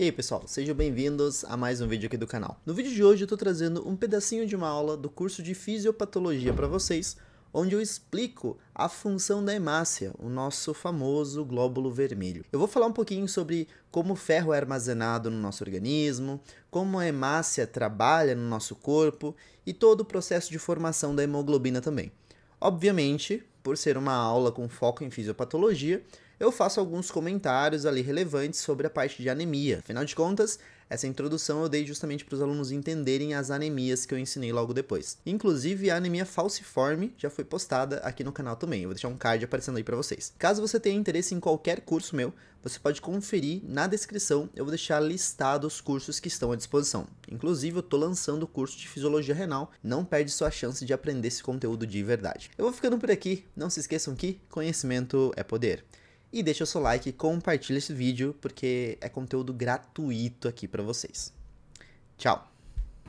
E aí pessoal, sejam bem-vindos a mais um vídeo aqui do canal. No vídeo de hoje eu estou trazendo um pedacinho de uma aula do curso de Fisiopatologia para vocês, onde eu explico a função da hemácia, o nosso famoso glóbulo vermelho. Eu vou falar um pouquinho sobre como o ferro é armazenado no nosso organismo, como a hemácia trabalha no nosso corpo e todo o processo de formação da hemoglobina também. Obviamente, por ser uma aula com foco em fisiopatologia, eu faço alguns comentários ali relevantes sobre a parte de anemia. Afinal de contas, essa introdução eu dei justamente para os alunos entenderem as anemias que eu ensinei logo depois. Inclusive, a anemia falciforme já foi postada aqui no canal também. Eu vou deixar um card aparecendo aí para vocês. Caso você tenha interesse em qualquer curso meu, você pode conferir na descrição, eu vou deixar listado os cursos que estão à disposição. Inclusive, eu estou lançando o curso de Fisiologia Renal, não perde sua chance de aprender esse conteúdo de verdade. Eu vou ficando por aqui, não se esqueçam que conhecimento é poder. E deixa o seu like, compartilha esse vídeo, porque é conteúdo gratuito aqui para vocês. Tchau!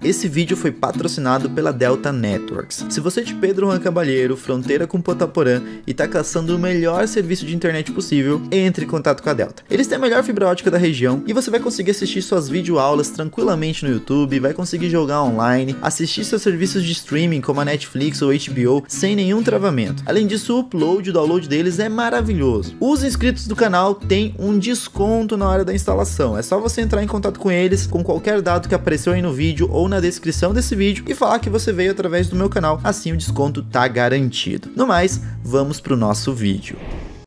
Esse vídeo foi patrocinado pela Delta Networks. Se você é de Pedro Juan Cabalheiro, fronteira com Potaporã e está caçando o melhor serviço de internet possível, entre em contato com a Delta. Eles têm a melhor fibra ótica da região e você vai conseguir assistir suas videoaulas tranquilamente no YouTube, vai conseguir jogar online, assistir seus serviços de streaming como a Netflix ou HBO sem nenhum travamento. Além disso, o upload e o download deles é maravilhoso. Os inscritos do canal têm um desconto na hora da instalação. É só você entrar em contato com eles com qualquer dado que apareceu aí no vídeo ou na descrição desse vídeo e falar que você veio através do meu canal, assim o desconto tá garantido. No mais, vamos pro nosso vídeo.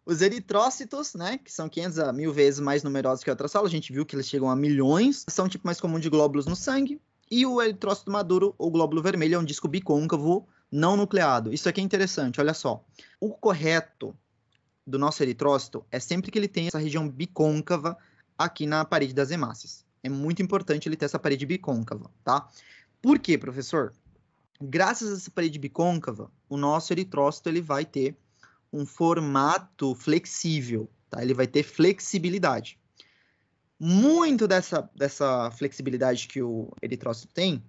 Os eritrócitos, né, que são 500 a 1000 vezes mais numerosos que a outra a gente viu que eles chegam a milhões, são o tipo mais comum de glóbulos no sangue, e o eritrócito maduro, ou glóbulo vermelho, é um disco bicôncavo não nucleado. Isso aqui é interessante, olha só. O correto do nosso eritrócito é sempre que ele tem essa região bicôncava aqui na parede das hemácias. É muito importante ele ter essa parede bicôncava, tá? Por quê, professor? Graças a essa parede bicôncava, o nosso eritrócito ele vai ter um formato flexível, tá? Ele vai ter flexibilidade. Muito dessa, dessa flexibilidade que o eritrócito tem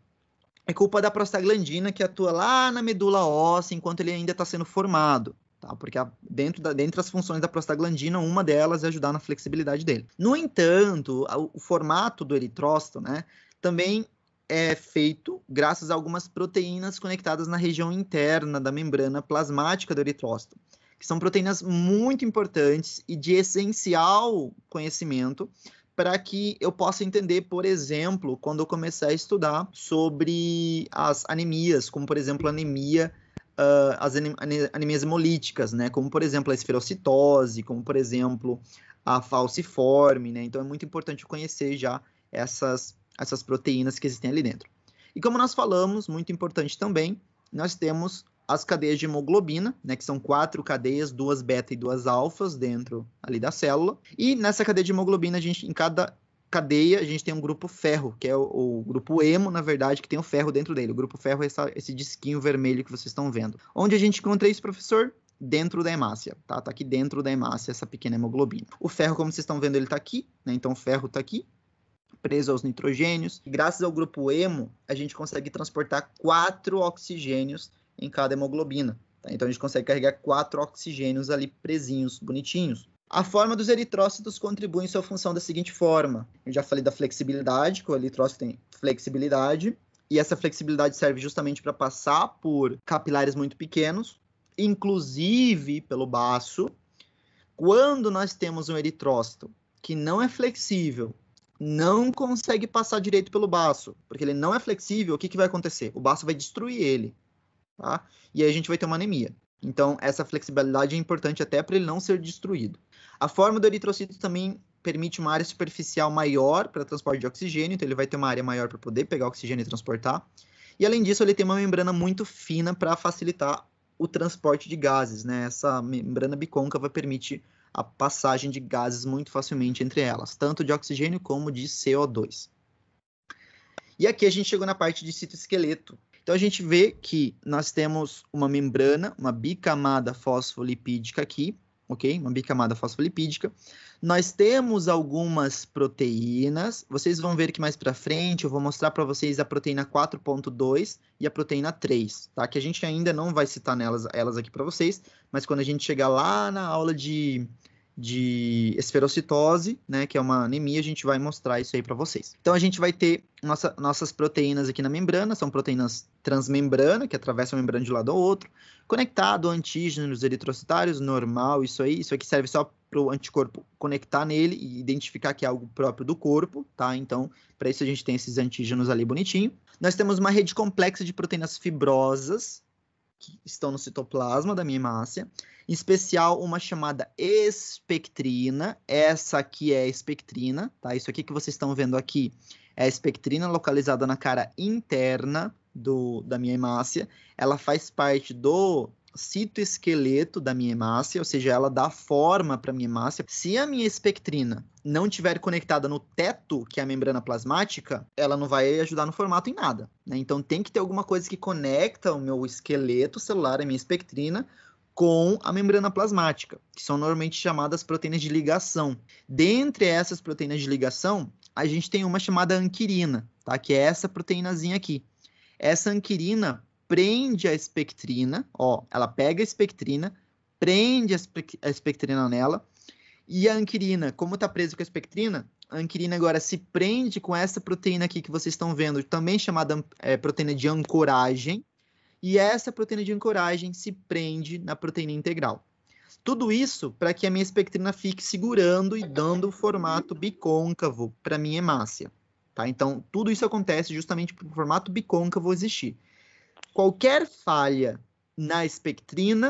é culpa da prostaglandina que atua lá na medula óssea enquanto ele ainda está sendo formado. Tá? Porque a, dentro da, funções da prostaglandina, uma delas é ajudar na flexibilidade dele. No entanto, a, o formato do eritrócito, né, também é feito graças a algumas proteínas conectadas na região interna da membrana plasmática do eritrócito, que são proteínas muito importantes e de essencial conhecimento para que eu possa entender, por exemplo, quando eu começar a estudar sobre as anemias, como por exemplo anemia uh, as anemias hemolíticas, né? Como, por exemplo, a esferocitose, como, por exemplo, a falciforme, né? Então, é muito importante conhecer já essas, essas proteínas que existem ali dentro. E como nós falamos, muito importante também, nós temos as cadeias de hemoglobina, né, que são quatro cadeias, duas beta e duas alfas dentro ali da célula. E nessa cadeia de hemoglobina, a gente, em cada cadeia, a gente tem um grupo ferro, que é o, o, grupo emo, na verdade, que tem o ferro dentro dele. O grupo ferro é essa, esse disquinho vermelho que vocês estão vendo. Onde a gente encontra isso, professor? Dentro da hemácia, tá? Tá aqui dentro da hemácia essa pequena hemoglobina. O ferro, como vocês estão vendo, ele tá aqui, né? Então o ferro tá aqui, preso aos nitrogênios. E graças ao grupo emo, a gente consegue transportar quatro oxigênios em cada hemoglobina. Tá? Então a gente consegue carregar quatro oxigênios ali presinhos, bonitinhos. A forma dos eritrócitos contribui em sua função da seguinte forma. Eu já falei da flexibilidade, que o eritrócito tem flexibilidade, e essa flexibilidade serve justamente para passar por capilares muito pequenos, inclusive pelo baço. Quando nós temos um eritrócito que não é flexível, não consegue passar direito pelo baço, porque ele não é flexível, o que, que vai acontecer? O baço vai destruir ele, tá? E aí a gente vai ter uma anemia. Então, essa flexibilidade é importante até para ele não ser destruído. A forma do eritrocito também permite uma área superficial maior para transporte de oxigênio, então ele vai ter uma área maior para poder pegar oxigênio e transportar. E além disso, ele tem uma membrana muito fina para facilitar o transporte de gases, né? Essa membrana bicôncava permite a passagem de gases muito facilmente entre elas, tanto de oxigênio como de CO2. E aqui a gente chegou na parte de citoesqueleto. Então a gente vê que nós temos uma membrana, uma bicamada fosfolipídica aqui, ok? Uma bicamada fosfolipídica. Nós temos algumas proteínas. Vocês vão ver que mais para frente eu vou mostrar para vocês a proteína 4.2 e a proteína 3, tá? Que a gente ainda não vai citar nelas, elas aqui para vocês, mas quando a gente chegar lá na aula de de esferocitose, né, que é uma anemia, a gente vai mostrar isso aí para vocês. Então a gente vai ter nossa, nossas proteínas aqui na membrana, são proteínas transmembrana, que atravessam a membrana de um lado ao outro, conectado a antígenos eritrocitários, normal isso aí, isso aqui serve só para o anticorpo conectar nele e identificar que é algo próprio do corpo, tá? Então, para isso a gente tem esses antígenos ali bonitinho. Nós temos uma rede complexa de proteínas fibrosas, que estão no citoplasma da mimácea, em especial uma chamada espectrina, essa aqui é a espectrina, tá? Isso aqui que vocês estão vendo aqui é a espectrina localizada na cara interna do, da minha hemácia, ela faz parte do citoesqueleto da minha hemácia, ou seja, ela dá forma para a hemácia. Se a minha espectrina não estiver conectada no teto, que é a membrana plasmática, ela não vai ajudar no formato em nada. Né? Então tem que ter alguma coisa que conecta o meu esqueleto celular, a minha espectrina, com a membrana plasmática, que são normalmente chamadas proteínas de ligação. Dentre essas proteínas de ligação, a gente tem uma chamada anquirina, tá? Que é essa proteínazinha aqui. Essa anquirina, prende a espectrina, ó, ela pega a espectrina, prende a espectrina nela, e a anquirina, como está presa com a espectrina, a anquirina agora se prende com essa proteína aqui que vocês estão vendo, também chamada é, proteína de ancoragem, e essa proteína de ancoragem se prende na proteína integral. Tudo isso para que a minha espectrina fique segurando e dando o formato bicôncavo para minha hemácia. Tá? Então, tudo isso acontece justamente para o formato bicôncavo existir. Qualquer falha na espectrina,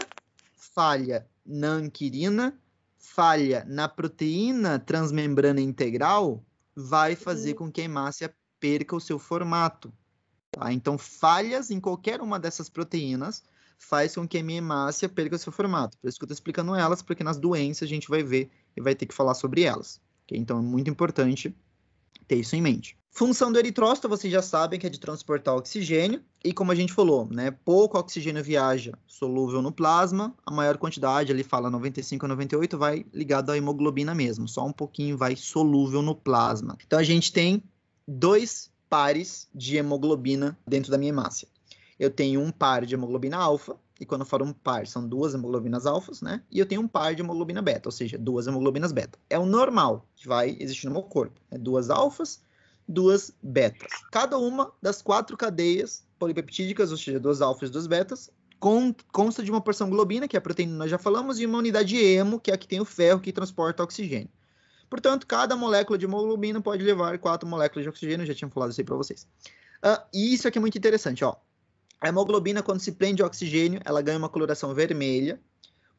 falha na anquirina, falha na proteína transmembrana integral, vai fazer uhum. com que a hemácia perca o seu formato. Tá? Então, falhas em qualquer uma dessas proteínas faz com que a minha hemácia perca o seu formato. Por isso que eu estou explicando elas, porque nas doenças a gente vai ver e vai ter que falar sobre elas. Okay? Então, é muito importante ter isso em mente. Função do eritrócito, vocês já sabem que é de transportar oxigênio, e como a gente falou, né, pouco oxigênio viaja solúvel no plasma, a maior quantidade, ele fala 95 a 98, vai ligado à hemoglobina mesmo, só um pouquinho vai solúvel no plasma. Então a gente tem dois pares de hemoglobina dentro da minha hemácia. Eu tenho um par de hemoglobina alfa, e quando eu falo um par, são duas hemoglobinas alfas, né? E eu tenho um par de hemoglobina beta, ou seja, duas hemoglobinas beta. É o normal que vai existir no meu corpo, é duas alfas duas betas. Cada uma das quatro cadeias polipeptídicas, ou seja, duas alfas e duas betas, consta de uma porção globina, que é a proteína nós já falamos, e uma unidade hemo, que é a que tem o ferro que transporta oxigênio. Portanto, cada molécula de hemoglobina pode levar quatro moléculas de oxigênio, já tinha falado isso aí para vocês. Uh, e isso aqui é muito interessante, ó. A hemoglobina, quando se prende ao oxigênio, ela ganha uma coloração vermelha.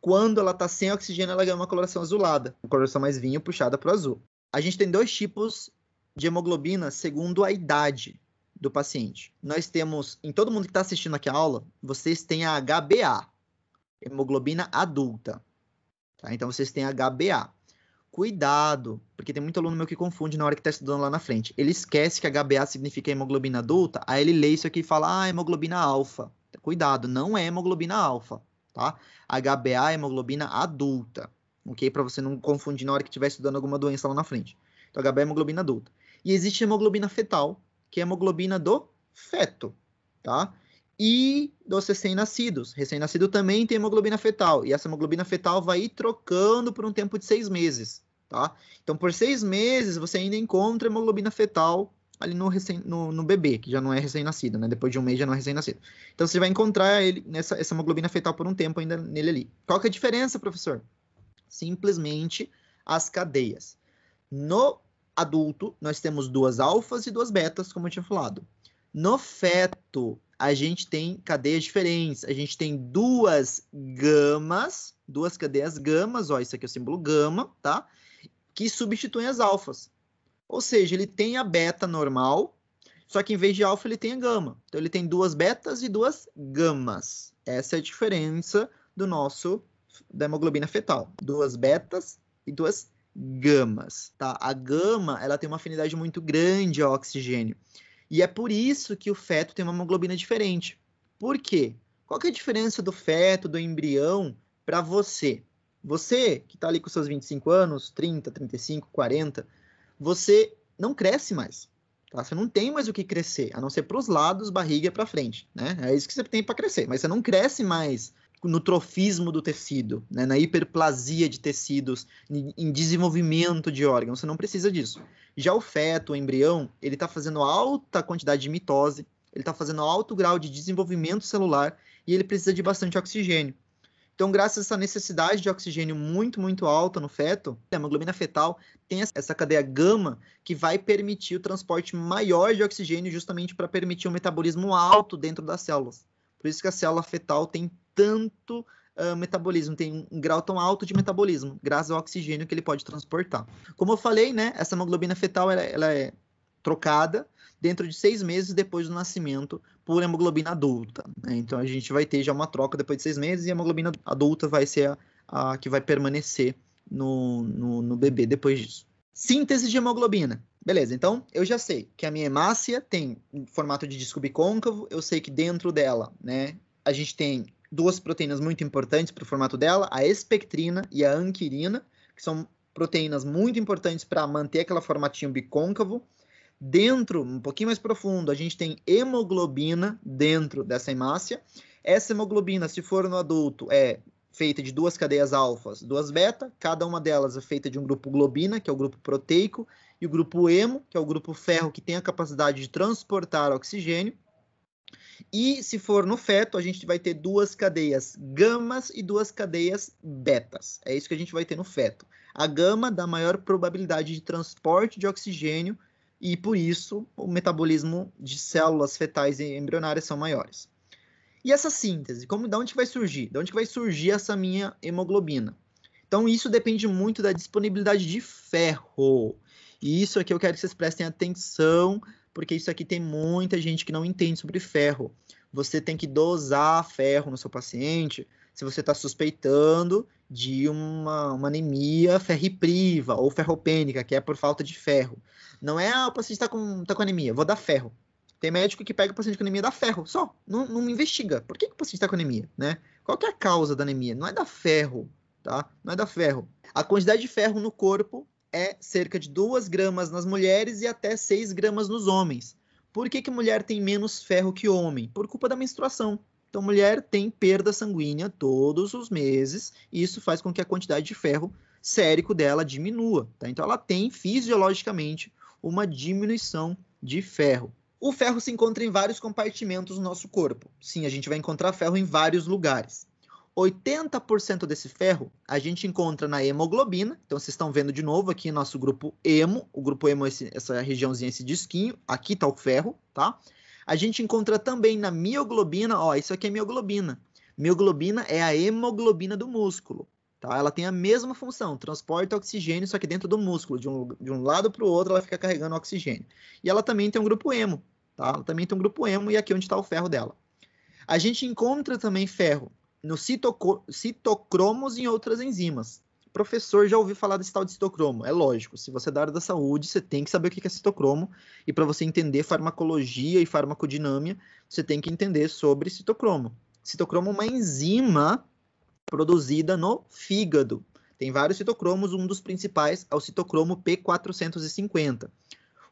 Quando ela está sem oxigênio, ela ganha uma coloração azulada, uma coloração mais vinho puxada para o azul. A gente tem dois tipos de hemoglobina segundo a idade do paciente. Nós temos, em todo mundo que está assistindo aqui a aula, vocês têm a HBA, hemoglobina adulta. Tá? Então vocês têm a HBA. Cuidado, porque tem muito aluno meu que confunde na hora que está estudando lá na frente. Ele esquece que HBA significa hemoglobina adulta, aí ele lê isso aqui e fala, ah, hemoglobina alfa. Cuidado, não é hemoglobina alfa, tá? HBA é hemoglobina adulta, ok? Para você não confundir na hora que estiver estudando alguma doença lá na frente. Então, HBA é hemoglobina adulta. E existe hemoglobina fetal, que é a hemoglobina do feto, tá? E dos recém-nascidos. Recém-nascido também tem hemoglobina fetal. E essa hemoglobina fetal vai ir trocando por um tempo de seis meses, tá? Então, por seis meses, você ainda encontra hemoglobina fetal ali no, recém, no, no, bebê, que já não é recém-nascido, né? Depois de um mês já não é recém-nascido. Então você vai encontrar ele nessa, essa hemoglobina fetal por um tempo ainda nele ali. Qual que é a diferença, professor? Simplesmente as cadeias. No adulto, nós temos duas alfas e duas betas, como eu tinha falado. No feto, a gente tem cadeias diferentes. A gente tem duas gamas, duas cadeias gamas, ó, isso aqui é o símbolo gama, tá? Que substituem as alfas. Ou seja, ele tem a beta normal, só que em vez de alfa ele tem a gama. Então ele tem duas betas e duas gamas. Essa é a diferença do nosso da hemoglobina fetal, duas betas e duas gamas, tá? A gama, ela tem uma afinidade muito grande ao oxigênio. E é por isso que o feto tem uma hemoglobina diferente. Por quê? Qual que é a diferença do feto, do embrião, para você? Você que está ali com seus 25 anos, 30, 35, 40, você não cresce mais. Tá? Você não tem mais o que crescer, a não ser para os lados, barriga para frente. Né? É isso que você tem para crescer, mas você não cresce mais no trofismo do tecido, né, na hiperplasia de tecidos, em desenvolvimento de órgãos. Você não precisa disso. Já o feto, o embrião, ele está fazendo alta quantidade de mitose, ele está fazendo alto grau de desenvolvimento celular e ele precisa de bastante oxigênio. Então, graças a essa necessidade de oxigênio muito, muito alta no feto, a hemoglobina fetal tem essa cadeia gama que vai permitir o transporte maior de oxigênio justamente para permitir um metabolismo alto dentro das células. Por isso que a célula fetal tem tanto uh, metabolismo, tem um grau tão alto de metabolismo, graças ao oxigênio que ele pode transportar. Como eu falei, né, essa hemoglobina fetal ela, ela é trocada dentro de seis meses depois do nascimento por hemoglobina adulta. Né? Então a gente vai ter já uma troca depois de seis meses e a hemoglobina adulta vai ser a, a que vai permanecer no, no, no bebê depois disso. Síntese de hemoglobina. Beleza, então eu já sei que a minha hemácia tem um formato de disco bicôncavo, eu sei que dentro dela, né, a gente tem duas proteínas muito importantes para o formato dela, a espectrina e a anquirina, que são proteínas muito importantes para manter aquele formatinho bicôncavo. Dentro, um pouquinho mais profundo, a gente tem hemoglobina dentro dessa hemácia. Essa hemoglobina, se for no adulto, é feita de duas cadeias alfas, duas beta, cada uma delas é feita de um grupo globina, que é o grupo proteico, e o grupo hemo, que é o grupo ferro que tem a capacidade de transportar oxigênio. E se for no feto, a gente vai ter duas cadeias gamas e duas cadeias betas. É isso que a gente vai ter no feto. A gama dá maior probabilidade de transporte de oxigênio e, por isso, o metabolismo de células fetais e embrionárias são maiores. E essa síntese, como de onde vai surgir? De onde vai surgir essa minha hemoglobina? Então, isso depende muito da disponibilidade de ferro. E isso aqui é eu quero que vocês prestem atenção porque isso aqui tem muita gente que não entende sobre ferro. Você tem que dosar ferro no seu paciente se você está suspeitando de uma, uma anemia ferripriva ou ferropênica, que é por falta de ferro. Não é, ah, o paciente está com, tá com anemia, vou dar ferro. Tem médico que pega o paciente com anemia e dá ferro, só. Não, não investiga. Por que, que o paciente está com anemia, né? Qual que é a causa da anemia? Não é da ferro, tá? Não é da ferro. A quantidade de ferro no corpo é cerca de 2 gramas nas mulheres e até 6 gramas nos homens. Por que, que mulher tem menos ferro que homem? Por culpa da menstruação. Então, mulher tem perda sanguínea todos os meses, e isso faz com que a quantidade de ferro sérico dela diminua. Tá? Então, ela tem fisiologicamente uma diminuição de ferro. O ferro se encontra em vários compartimentos do nosso corpo. Sim, a gente vai encontrar ferro em vários lugares. 80% desse ferro a gente encontra na hemoglobina. Então, vocês estão vendo de novo aqui nosso grupo hemo. O grupo hemo é esse, essa regiãozinha, esse disquinho. Aqui está o ferro, tá? A gente encontra também na mioglobina. Ó, isso aqui é mioglobina. Mioglobina é a hemoglobina do músculo. Tá? Ela tem a mesma função, transporta oxigênio, só que dentro do músculo. De um, de um lado para o outro, ela fica carregando oxigênio. E ela também tem um grupo hemo. Tá? Ela também tem um grupo hemo e aqui é onde está o ferro dela. A gente encontra também ferro no citocromos e em outras enzimas. Professor, já ouviu falar desse tal de citocromo? É lógico, se você é da área da saúde, você tem que saber o que é citocromo, e para você entender farmacologia e farmacodinâmica, você tem que entender sobre citocromo. Citocromo é uma enzima produzida no fígado. Tem vários citocromos, um dos principais é o citocromo P450.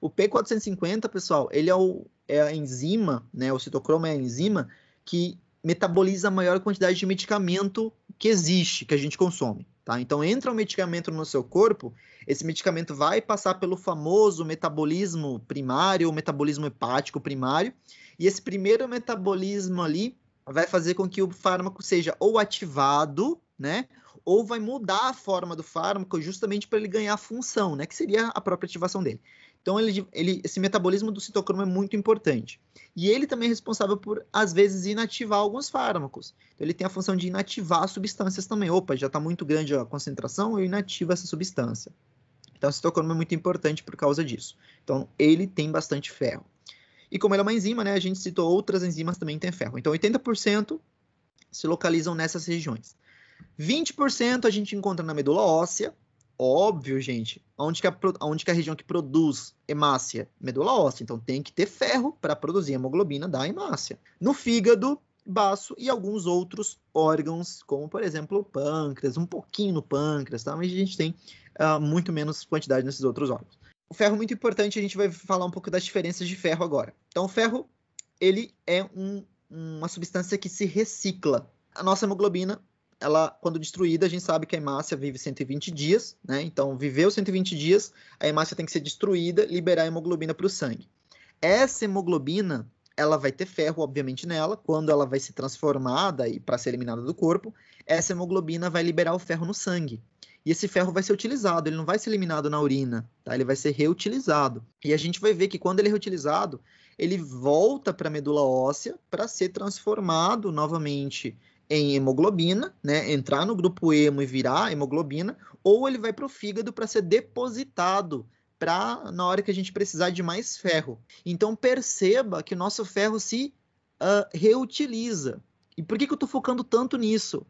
O P450, pessoal, ele é, o, é a enzima, né? O citocromo é a enzima que metaboliza a maior quantidade de medicamento que existe, que a gente consome. Tá? Então, entra um medicamento no seu corpo, esse medicamento vai passar pelo famoso metabolismo primário, o metabolismo hepático primário, e esse primeiro metabolismo ali vai fazer com que o fármaco seja ou ativado, né? Ou vai mudar a forma do fármaco justamente para ele ganhar função, né? Que seria a própria ativação dele. Então, ele, ele, esse metabolismo do citocromo é muito importante. E ele também é responsável por, às vezes, inativar alguns fármacos. Então, ele tem a função de inativar substâncias também. Opa, já está muito grande a concentração, eu inativo essa substância. Então, o citocromo é muito importante por causa disso. Então, ele tem bastante ferro. E como ele é uma enzima, né, a gente citou outras enzimas também que têm ferro. Então, 80% se localizam nessas regiões. 20% a gente encontra na medula óssea, Óbvio, gente, onde que, a, onde que a região que produz hemácia? Medula óssea. Então tem que ter ferro para produzir hemoglobina da hemácia. No fígado, baço e alguns outros órgãos, como por exemplo o pâncreas, um pouquinho no pâncreas, tá? mas a gente tem uh, muito menos quantidade nesses outros órgãos. O ferro muito importante, a gente vai falar um pouco das diferenças de ferro agora. Então, o ferro, ele é um, uma substância que se recicla. A nossa hemoglobina ela, quando destruída, a gente sabe que a hemácia vive 120 dias, né? Então, viveu 120 dias, a hemácia tem que ser destruída, liberar a hemoglobina para o sangue. Essa hemoglobina, ela vai ter ferro, obviamente, nela. Quando ela vai ser transformada e para ser eliminada do corpo, essa hemoglobina vai liberar o ferro no sangue. E esse ferro vai ser utilizado, ele não vai ser eliminado na urina, tá? Ele vai ser reutilizado. E a gente vai ver que quando ele é reutilizado, ele volta para a medula óssea para ser transformado novamente em hemoglobina, né, entrar no grupo hemo e virar hemoglobina, ou ele vai para o fígado para ser depositado para na hora que a gente precisar de mais ferro. Então perceba que o nosso ferro se uh, reutiliza. E por que, que eu estou focando tanto nisso?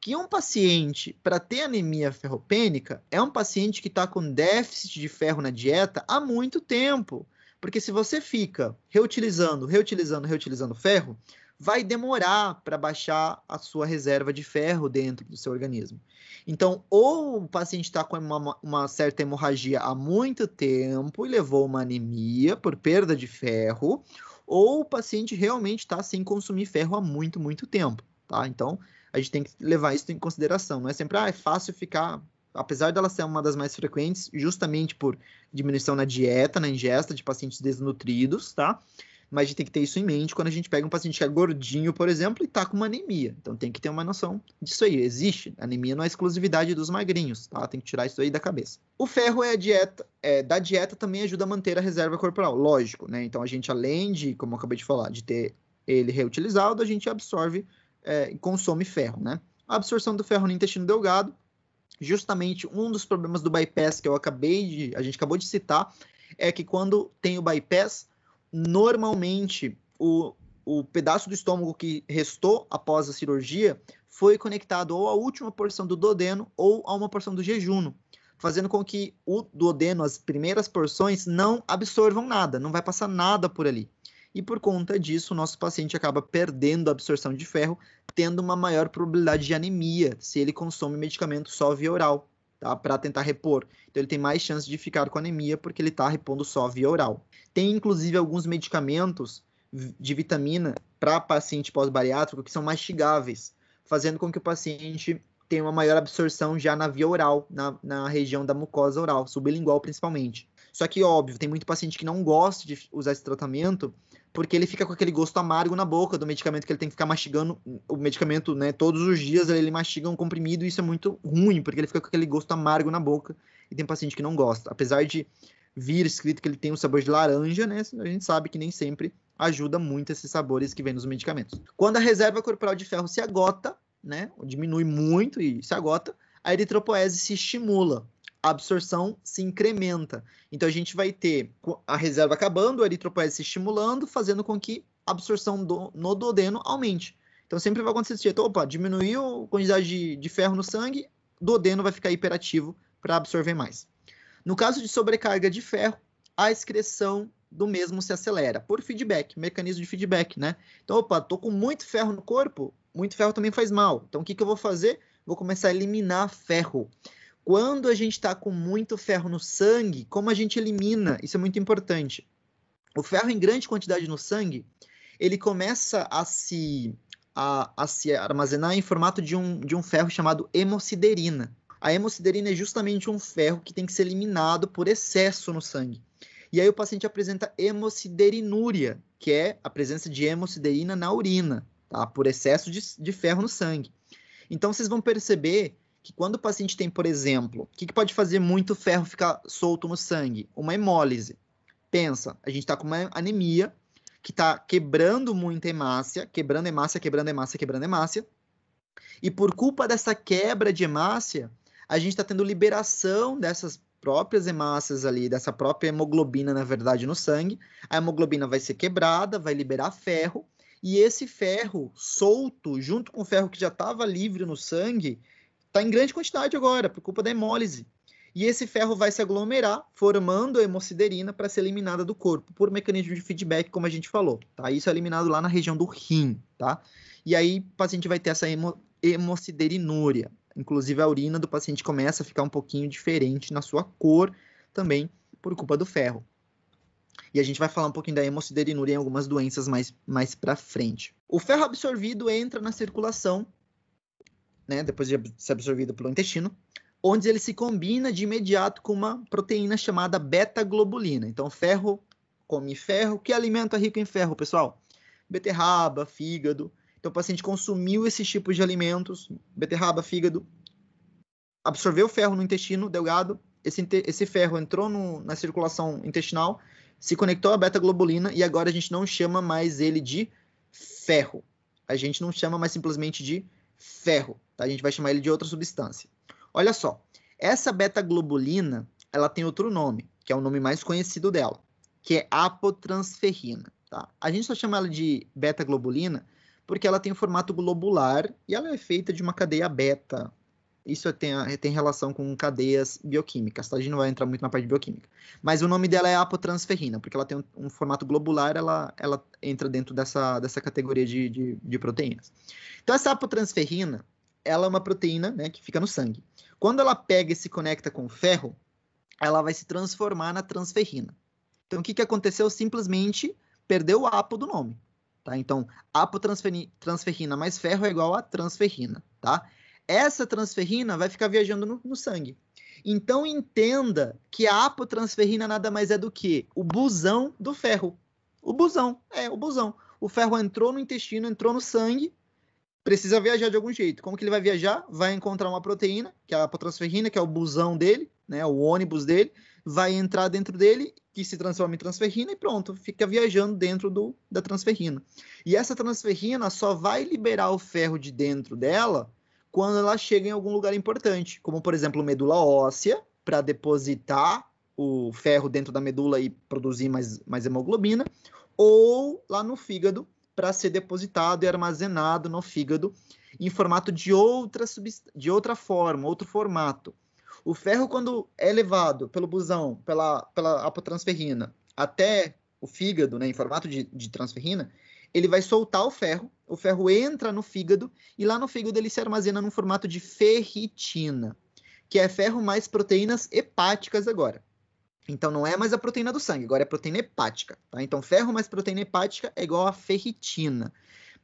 Que um paciente, para ter anemia ferropênica, é um paciente que está com déficit de ferro na dieta há muito tempo. Porque se você fica reutilizando, reutilizando, reutilizando ferro, vai demorar para baixar a sua reserva de ferro dentro do seu organismo. Então, ou o paciente está com uma, uma, certa hemorragia há muito tempo e levou uma anemia por perda de ferro, ou o paciente realmente está sem consumir ferro há muito, muito tempo. Tá? Então, a gente tem que levar isso em consideração. Não é sempre, ah, é fácil ficar apesar dela ser uma das mais frequentes, justamente por diminuição na dieta, na ingesta de pacientes desnutridos, tá? mas a gente tem que ter isso em mente quando a gente pega um paciente que é gordinho, por exemplo, e tá com uma anemia. Então tem que ter uma noção disso aí. Existe. Anemia não é exclusividade dos magrinhos, tá? Tem que tirar isso aí da cabeça. O ferro é a dieta, é, da dieta também ajuda a manter a reserva corporal, lógico, né? Então a gente, além de, como eu acabei de falar, de ter ele reutilizado, a gente absorve é, e consome ferro, né? A absorção do ferro no intestino delgado, justamente um dos problemas do bypass que eu acabei de, a gente acabou de citar, é que quando tem o bypass, normalmente o, o pedaço do estômago que restou após a cirurgia foi conectado ou à última porção do duodeno ou a uma porção do jejuno, fazendo com que o duodeno, as primeiras porções, não absorvam nada, não vai passar nada por ali. E por conta disso, o nosso paciente acaba perdendo a absorção de ferro, tendo uma maior probabilidade de anemia se ele consome medicamento só via oral tá? para tentar repor. Então ele tem mais chance de ficar com anemia porque ele está repondo só via oral. Tem inclusive alguns medicamentos de vitamina para paciente pós-bariátrico que são mastigáveis, fazendo com que o paciente tenha uma maior absorção já na via oral, na, na região da mucosa oral, sublingual principalmente. Só que, óbvio, tem muito paciente que não gosta de usar esse tratamento porque ele fica com aquele gosto amargo na boca do medicamento que ele tem que ficar mastigando o medicamento, né? Todos os dias ele mastiga um comprimido e isso é muito ruim, porque ele fica com aquele gosto amargo na boca e tem paciente que não gosta. Apesar de vir escrito que ele tem um sabor de laranja, né? A gente sabe que nem sempre ajuda muito esses sabores que vêm nos medicamentos. Quando a reserva corporal de ferro se agota, né? Diminui muito e se agota, a eritropoese se estimula a absorção se incrementa. Então a gente vai ter a reserva acabando, a eritropoese se estimulando, fazendo com que a absorção do, no duodeno aumente. Então sempre vai acontecer jeito. Opa, diminuiu a quantidade de, de ferro no sangue, duodeno vai ficar hiperativo para absorver mais. No caso de sobrecarga de ferro, a excreção do mesmo se acelera por feedback, mecanismo de feedback, né? Então, opa, tô com muito ferro no corpo, muito ferro também faz mal. Então, o que, que eu vou fazer? Vou começar a eliminar ferro. Quando a gente está com muito ferro no sangue, como a gente elimina? Isso é muito importante. O ferro em grande quantidade no sangue, ele começa a se, a, a se armazenar em formato de um, de um ferro chamado hemociderina. A hemociderina é justamente um ferro que tem que ser eliminado por excesso no sangue. E aí o paciente apresenta hemociderinúria, que é a presença de hemociderina na urina, tá? Por excesso de, de ferro no sangue. Então vocês vão perceber que quando o paciente tem, por exemplo, o que, que, pode fazer muito ferro ficar solto no sangue? Uma hemólise. Pensa, a gente está com uma anemia que está quebrando muita hemácia, quebrando hemácia, quebrando hemácia, quebrando hemácia. E por culpa dessa quebra de hemácia, a gente está tendo liberação dessas próprias hemácias ali, dessa própria hemoglobina, na verdade, no sangue. A hemoglobina vai ser quebrada, vai liberar ferro, e esse ferro solto, junto com o ferro que já estava livre no sangue, está em grande quantidade agora, por culpa da hemólise. E esse ferro vai se aglomerar, formando a hemociderina para ser eliminada do corpo, por mecanismo de feedback, como a gente falou. Tá? Isso é eliminado lá na região do rim. Tá? E aí o paciente vai ter essa hemo Inclusive, a urina do paciente começa a ficar um pouquinho diferente na sua cor, também por culpa do ferro. E a gente vai falar um pouquinho da hemociderinúria em algumas doenças mais, mais para frente. O ferro absorvido entra na circulação né, depois de ser absorvido pelo intestino, onde ele se combina de imediato com uma proteína chamada beta-globulina. Então, ferro come ferro. Que alimento é rico em ferro, pessoal? Beterraba, fígado. Então, o paciente consumiu esses tipos de alimentos, beterraba, fígado, absorveu ferro no intestino delgado, esse, esse ferro entrou no, na circulação intestinal, se conectou à beta-globulina e agora a gente não chama mais ele de ferro. A gente não chama mais simplesmente de ferro. Tá? A gente vai chamar ele de outra substância. Olha só, essa beta-globulina, ela tem outro nome, que é o nome mais conhecido dela, que é apotransferrina. Tá? A gente só chama ela de beta-globulina porque ela tem o formato globular e ela é feita de uma cadeia beta, isso tem, tem relação com cadeias bioquímicas, tá? A gente não vai entrar muito na parte bioquímica. Mas o nome dela é apotransferrina, porque ela tem um, um formato globular, ela, ela entra dentro dessa, dessa categoria de, de, de proteínas. Então, essa apotransferrina, ela é uma proteína né, que fica no sangue. Quando ela pega e se conecta com o ferro, ela vai se transformar na transferrina. Então, o que, que aconteceu? Simplesmente perdeu o apo do nome. Tá? Então, apotransferrina mais ferro é igual a transferrina. Tá? Essa transferrina vai ficar viajando no, no sangue. Então entenda que a apotransferrina nada mais é do que o busão do ferro. O busão, é, o busão. O ferro entrou no intestino, entrou no sangue, precisa viajar de algum jeito. Como que ele vai viajar? Vai encontrar uma proteína, que é a apotransferrina, que é o busão dele, né, o ônibus dele, vai entrar dentro dele, que se transforma em transferrina e pronto, fica viajando dentro do, da transferrina. E essa transferrina só vai liberar o ferro de dentro dela quando ela chega em algum lugar importante, como por exemplo medula óssea, para depositar o ferro dentro da medula e produzir mais, mais hemoglobina, ou lá no fígado, para ser depositado e armazenado no fígado em formato de outra, de outra forma, outro formato. O ferro, quando é levado pelo busão, pela, pela apotransferrina, até o fígado, né, em formato de, de transferrina, ele vai soltar o ferro, o ferro entra no fígado e lá no fígado ele se armazena num formato de ferritina, que é ferro mais proteínas hepáticas agora. Então não é mais a proteína do sangue, agora é proteína hepática. Tá? Então ferro mais proteína hepática é igual a ferritina,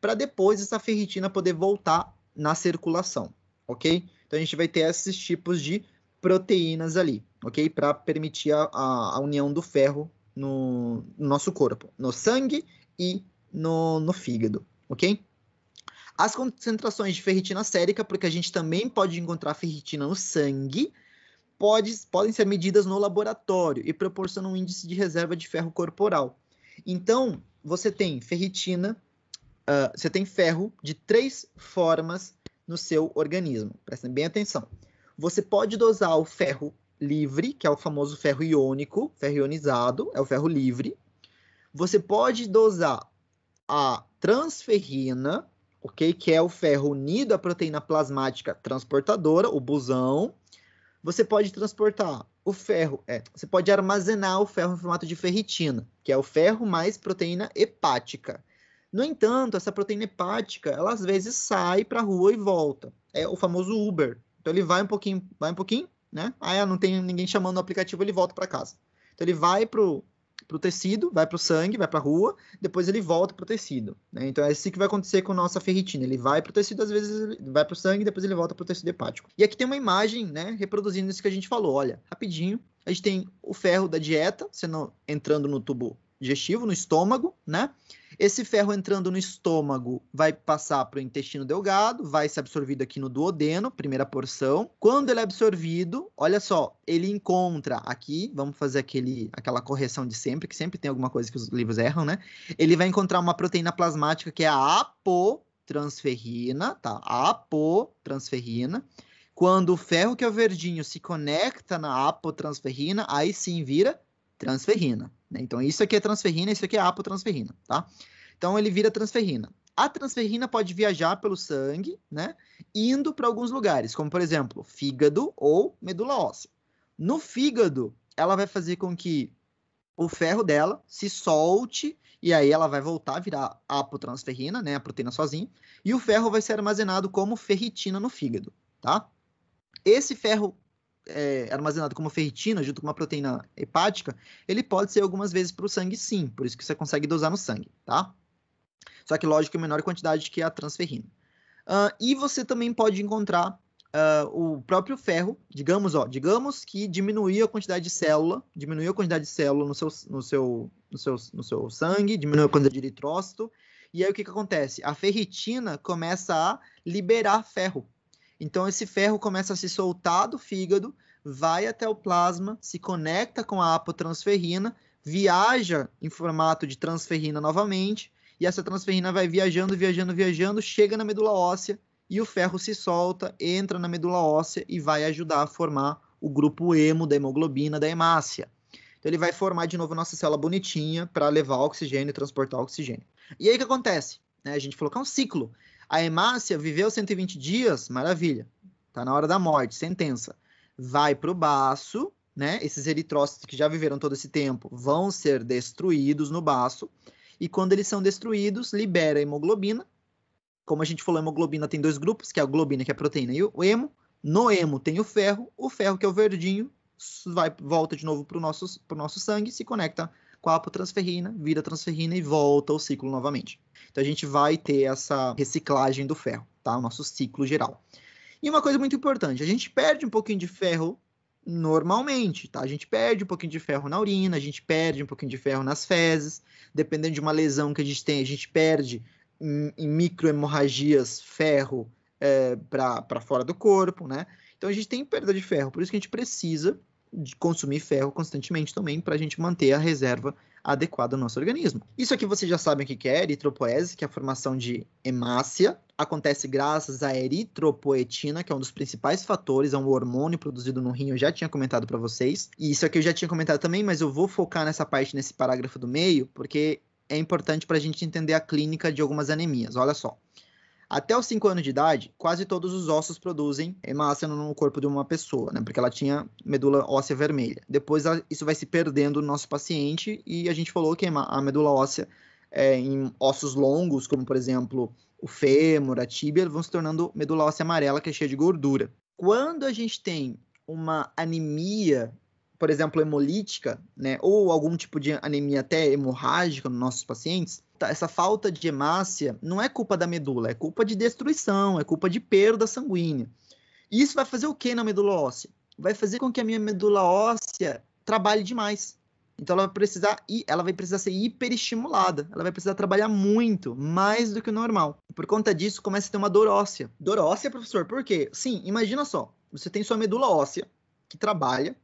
para depois essa ferritina poder voltar na circulação, ok? Então a gente vai ter esses tipos de proteínas ali, ok? Para permitir a, a, a, união do ferro no, no nosso corpo, no sangue e no, no fígado, ok? As concentrações de ferritina sérica, porque a gente também pode encontrar ferritina no sangue, pode, podem ser medidas no laboratório e proporcionam um índice de reserva de ferro corporal. Então, você tem ferritina, uh, você tem ferro de três formas no seu organismo. Prestem bem atenção. Você pode dosar o ferro livre, que é o famoso ferro iônico, ferro ionizado, é o ferro livre. Você pode dosar a transferrina, ok? Que é o ferro unido à proteína plasmática transportadora, o busão. Você pode transportar o ferro, é, você pode armazenar o ferro em formato de ferritina, que é o ferro mais proteína hepática. No entanto, essa proteína hepática, ela às vezes sai para a rua e volta. É o famoso Uber. Então ele vai um pouquinho, vai um pouquinho, né? Ah, não tem ninguém chamando no aplicativo, ele volta para casa. Então ele vai pro para o tecido, vai para o sangue, vai para a rua, depois ele volta para o tecido. Né? Então é assim que vai acontecer com a nossa ferritina. Ele vai para o tecido, às vezes vai para o sangue, depois ele volta para o tecido hepático. E aqui tem uma imagem, né, reproduzindo isso que a gente falou. Olha, rapidinho, a gente tem o ferro da dieta, sendo entrando no tubo digestivo, no estômago, né? Esse ferro entrando no estômago vai passar para o intestino delgado, vai ser absorvido aqui no duodeno, primeira porção. Quando ele é absorvido, olha só, ele encontra aqui, vamos fazer aquele, aquela correção de sempre, que sempre tem alguma coisa que os livros erram, né? Ele vai encontrar uma proteína plasmática que é a apotransferrina, tá? apotransferrina. Quando o ferro que é o verdinho se conecta na apotransferrina, aí sim vira transferrina. Né? Então, isso aqui é transferrina, isso aqui é apotransferrina, tá? Então, ele vira transferrina. A transferrina pode viajar pelo sangue, né? Indo para alguns lugares, como, por exemplo, fígado ou medula óssea. No fígado, ela vai fazer com que o ferro dela se solte e aí ela vai voltar a virar apotransferrina, né, a proteína sozinha, e o ferro vai ser armazenado como ferritina no fígado, tá? Esse ferro é, armazenado como ferritina, junto com uma proteína hepática, ele pode ser algumas vezes para o sangue, sim. Por isso que você consegue dosar no sangue, tá? Só que, lógico, é menor quantidade que a transferrina. Uh, e você também pode encontrar uh, o próprio ferro, digamos, ó, digamos que diminuiu a quantidade de célula, diminuiu a quantidade de célula no seu, no seu, no seu, no seu sangue, diminuiu a quantidade de eritrócito, e aí o que, que acontece? A ferritina começa a liberar ferro então esse ferro começa a se soltar do fígado, vai até o plasma, se conecta com a apotransferrina, viaja em formato de transferrina novamente, e essa transferrina vai viajando, viajando, viajando, chega na medula óssea e o ferro se solta, entra na medula óssea e vai ajudar a formar o grupo hemo da hemoglobina da hemácia. Então ele vai formar de novo nossa célula bonitinha para levar oxigênio e transportar oxigênio. E aí o que acontece? Né? A gente falou que é um ciclo. A Hemácia viveu 120 dias, maravilha. Tá na hora da morte, sentença. Vai pro baço, né? Esses eritrócitos que já viveram todo esse tempo vão ser destruídos no baço. E quando eles são destruídos, libera a hemoglobina. Como a gente falou, a hemoglobina tem dois grupos, que é a globina, que é a proteína, e o hemo. No hemo tem o ferro, o ferro que é o verdinho, vai volta de novo para o nosso, pro nosso sangue, se conecta com a apotransferrina, vira transferrina e volta ao ciclo novamente. Então a gente vai ter essa reciclagem do ferro, tá? O nosso ciclo geral. E uma coisa muito importante, a gente perde um pouquinho de ferro normalmente, tá? A gente perde um pouquinho de ferro na urina, a gente perde um pouquinho de ferro nas fezes, dependendo de uma lesão que a gente tem, a gente perde em, em microhemorragias ferro é, para fora do corpo, né? Então a gente tem perda de ferro, por isso que a gente precisa de consumir ferro constantemente também para a gente manter a reserva adequada ao nosso organismo. Isso aqui vocês já sabem o que é eritropoese, que é a formação de hemácia, acontece graças à eritropoetina, que é um dos principais fatores, é um hormônio produzido no rim, eu já tinha comentado para vocês. E isso aqui eu já tinha comentado também, mas eu vou focar nessa parte, nesse parágrafo do meio, porque é importante para a gente entender a clínica de algumas anemias. Olha só. Até os 5 anos de idade, quase todos os ossos produzem hemácia no corpo de uma pessoa, né? Porque ela tinha medula óssea vermelha. Depois isso vai se perdendo no nosso paciente e a gente falou que a medula óssea é, em ossos longos, como por exemplo o fêmur, a tíbia, vão se tornando medula óssea amarela, que é cheia de gordura. Quando a gente tem uma anemia por exemplo, hemolítica, né, ou algum tipo de anemia até hemorrágica nos nossos pacientes, tá, essa falta de hemácia não é culpa da medula, é culpa de destruição, é culpa de perda sanguínea. E isso vai fazer o que na medula óssea? Vai fazer com que a minha medula óssea trabalhe demais. Então ela vai precisar ela vai precisar ser hiperestimulada, ela vai precisar trabalhar muito, mais do que o normal. Por conta disso, começa a ter uma dor óssea. Dor óssea, professor, por quê? Sim, imagina só, você tem sua medula óssea que trabalha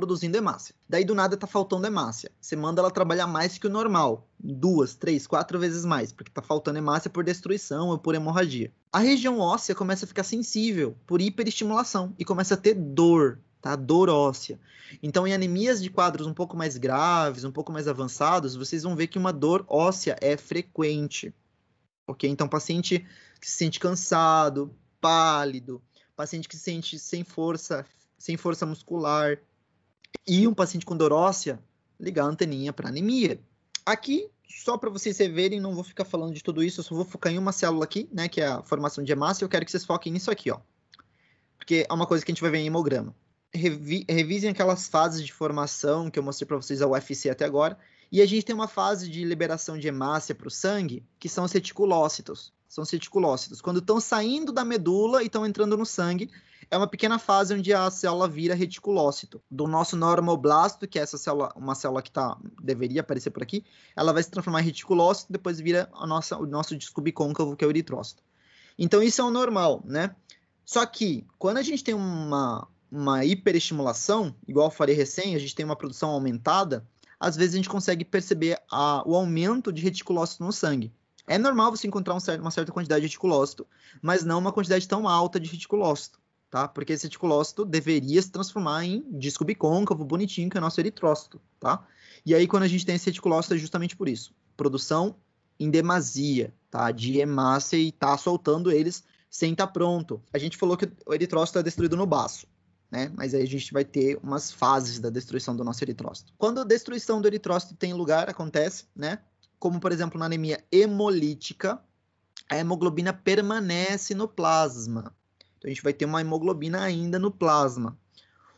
produzindo hemácia. Daí do nada tá faltando hemácia. Você manda ela trabalhar mais que o normal, duas, três, quatro vezes mais, porque tá faltando hemácia por destruição ou por hemorragia. A região óssea começa a ficar sensível por hiperestimulação e começa a ter dor, tá? Dor óssea. Então, em anemias de quadros um pouco mais graves, um pouco mais avançados, vocês vão ver que uma dor óssea é frequente. Ok? Então, paciente que se sente cansado, pálido, paciente que se sente sem força, sem força muscular, e um paciente com dorócia, ligar a anteninha para anemia. Aqui, só para vocês reverem, não vou ficar falando de tudo isso, eu só vou focar em uma célula aqui, né, que é a formação de hemácia, eu quero que vocês foquem nisso aqui, ó. Porque é uma coisa que a gente vai ver em hemograma. Revi revisem aquelas fases de formação que eu mostrei para vocês a UFC até agora, e a gente tem uma fase de liberação de hemácia para o sangue, que são os reticulócitos. São os reticulócitos. Quando estão saindo da medula e estão entrando no sangue, é uma pequena fase onde a célula vira reticulócito. Do nosso normoblasto, que é essa célula, uma célula que tá, deveria aparecer por aqui, ela vai se transformar em reticulócito, depois vira a nossa, o nosso disco bicôncavo, que é o eritrócito. Então isso é o normal, né? Só que quando a gente tem uma, uma hiperestimulação, igual eu falei recém, a gente tem uma produção aumentada, às vezes a gente consegue perceber a, o aumento de reticulócito no sangue. É normal você encontrar um certo, uma certa quantidade de reticulócito, mas não uma quantidade tão alta de reticulócito tá? Porque esse reticulócito deveria se transformar em disco bicôncavo, bonitinho, que é o nosso eritrócito, tá? E aí, quando a gente tem esse reticulócito, é justamente por isso. Produção em demasia, tá? De hemácia e tá soltando eles sem estar tá pronto. A gente falou que o eritrócito é destruído no baço, né? Mas aí a gente vai ter umas fases da destruição do nosso eritrócito. Quando a destruição do eritrócito tem lugar, acontece, né? Como, por exemplo, na anemia hemolítica, a hemoglobina permanece no plasma, então a gente vai ter uma hemoglobina ainda no plasma.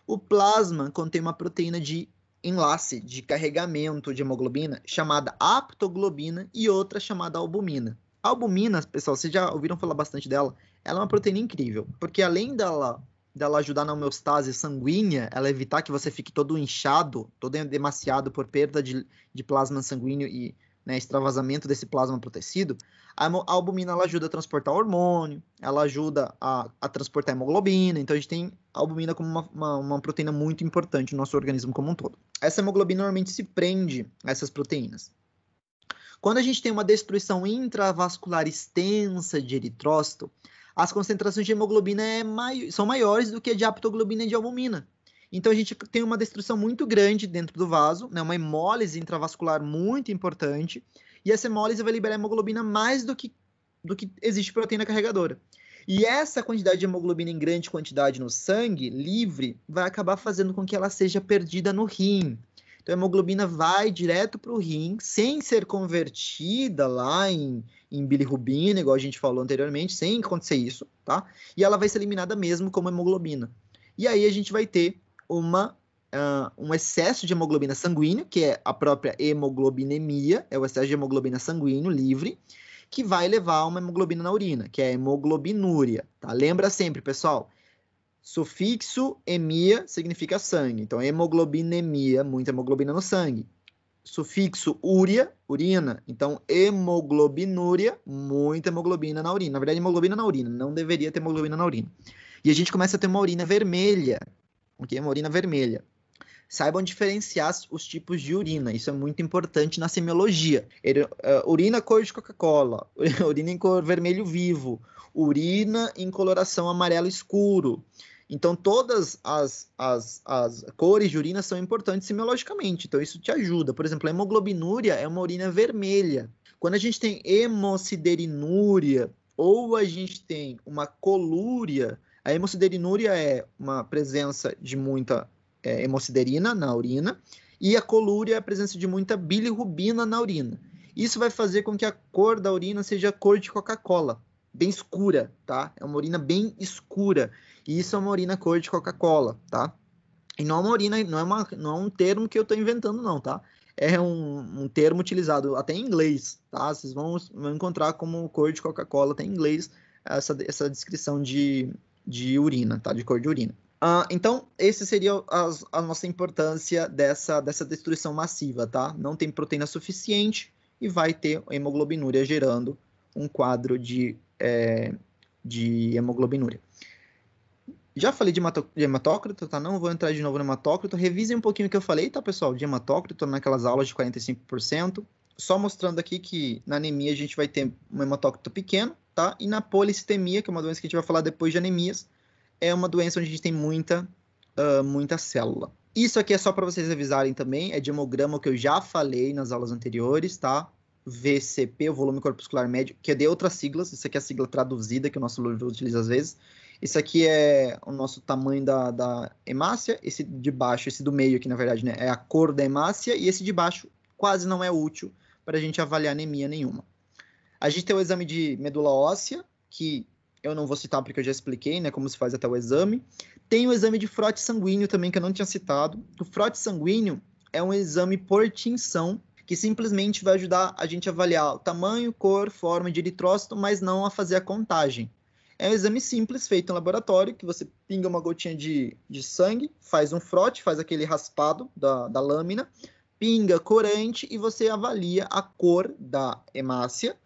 O plasma contém uma proteína de enlace, de carregamento de hemoglobina, chamada aptoglobina e outra chamada albumina. A albumina, pessoal, vocês já ouviram falar bastante dela, ela é uma proteína incrível, porque além dela dela ajudar na homeostase sanguínea, ela evitar que você fique todo inchado, todo demasiado por perda de, de plasma sanguíneo e né, extravasamento desse plasma para o tecido, a albumina ela ajuda a transportar hormônio, ela ajuda a, a transportar hemoglobina, então a gente tem a albumina como uma, uma, uma, proteína muito importante no nosso organismo como um todo. Essa hemoglobina normalmente se prende a essas proteínas. Quando a gente tem uma destruição intravascular extensa de eritrócito, as concentrações de hemoglobina é mai são maiores do que a de aptoglobina e de albumina. Então a gente tem uma destruição muito grande dentro do vaso, né, uma hemólise intravascular muito importante, e essa hemólise vai liberar hemoglobina mais do que, do que existe proteína carregadora. E essa quantidade de hemoglobina em grande quantidade no sangue, livre, vai acabar fazendo com que ela seja perdida no rim. Então, a hemoglobina vai direto para o rim, sem ser convertida lá em, em bilirrubina, igual a gente falou anteriormente, sem acontecer isso, tá? E ela vai ser eliminada mesmo como hemoglobina. E aí a gente vai ter uma, uh, um excesso de hemoglobina sanguínea, que é a própria hemoglobinemia, é o excesso de hemoglobina sanguínea livre, que vai levar a uma hemoglobina na urina, que é a hemoglobinúria. Tá? Lembra sempre, pessoal, sufixo emia significa sangue, então hemoglobinemia, muita hemoglobina no sangue. Sufixo úria, urina, então hemoglobinúria, muita hemoglobina na urina. Na verdade, hemoglobina na urina, não deveria ter hemoglobina na urina. E a gente começa a ter uma urina vermelha, ok? É uma urina vermelha. Saibam diferenciar os tipos de urina, isso é muito importante na semiologia. Eh, urina cor de Coca-Cola, urina em cor vermelho vivo, urina em coloração amarelo escuro. Então, todas as, as, as, cores de urina são importantes semiologicamente. Então, isso te ajuda. Por exemplo, a hemoglobinúria é uma urina vermelha. Quando a gente tem hemociderinúria ou a gente tem uma colúria, a hemociderinúria é uma presença de muita é, hemociderina na urina e a colúria é a presença de muita bilirrubina na urina. Isso vai fazer com que a cor da urina seja a cor de Coca-Cola, bem escura, tá? É uma urina bem escura. E isso é uma urina cor de Coca-Cola, tá? E não é uma urina, não é, uma, não é um termo que eu estou inventando, não, tá? É um, um, termo utilizado até em inglês, tá? Vocês vão, vão encontrar como cor de Coca-Cola até tá em inglês essa, essa descrição de, de urina, tá? De cor de urina. Ah, então, esse seria a nossa importância dessa, dessa destruição massiva, tá? Não tem proteína suficiente e vai ter hemoglobinúria gerando um quadro de, é, de hemoglobinúria. Já falei de, de, hematócrito, tá? Não vou entrar de novo no hematócrito. Revisem um pouquinho o que eu falei, tá, pessoal? De hematócrito naquelas aulas de 45%. Só mostrando aqui que na anemia a gente vai ter um hematócrito pequeno, tá? E na polistemia, que é uma doença que a gente vai falar depois de anemias, é uma doença onde a gente tem muita, uh, muita célula. Isso aqui é só para vocês avisarem também, é de hemograma que eu já falei nas aulas anteriores, tá? VCP, o volume corpuscular médio, que é de outras siglas, isso aqui é a sigla traduzida que o nosso livro utiliza às vezes. Isso aqui é o nosso tamanho da, da hemácia, esse de baixo, esse do meio aqui, na verdade, né? É a cor da hemácia, e esse de baixo quase não é útil para a gente avaliar anemia nenhuma. A gente tem o exame de medula óssea, que eu não vou citar porque eu já expliquei, né, como se faz até o exame. Tem o exame de frote sanguíneo também, que eu não tinha citado. O frote sanguíneo é um exame por tinção, que simplesmente vai ajudar a gente a avaliar o tamanho, cor, forma de eritrócito, mas não a fazer a contagem. É um exame simples, feito em laboratório, que você pinga uma gotinha de, de sangue, faz um frote, faz aquele raspado da, da lâmina, pinga corante e você avalia a cor da hemácia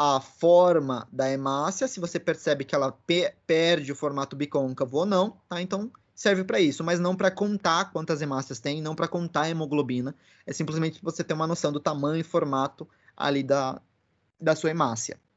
a forma da hemácia, se você percebe que ela pe perde o formato bicôncavo ou não, tá? Então serve para isso, mas não para contar quantas hemácias tem, não para contar a hemoglobina, é simplesmente você ter uma noção do tamanho e formato ali da, da sua hemácia.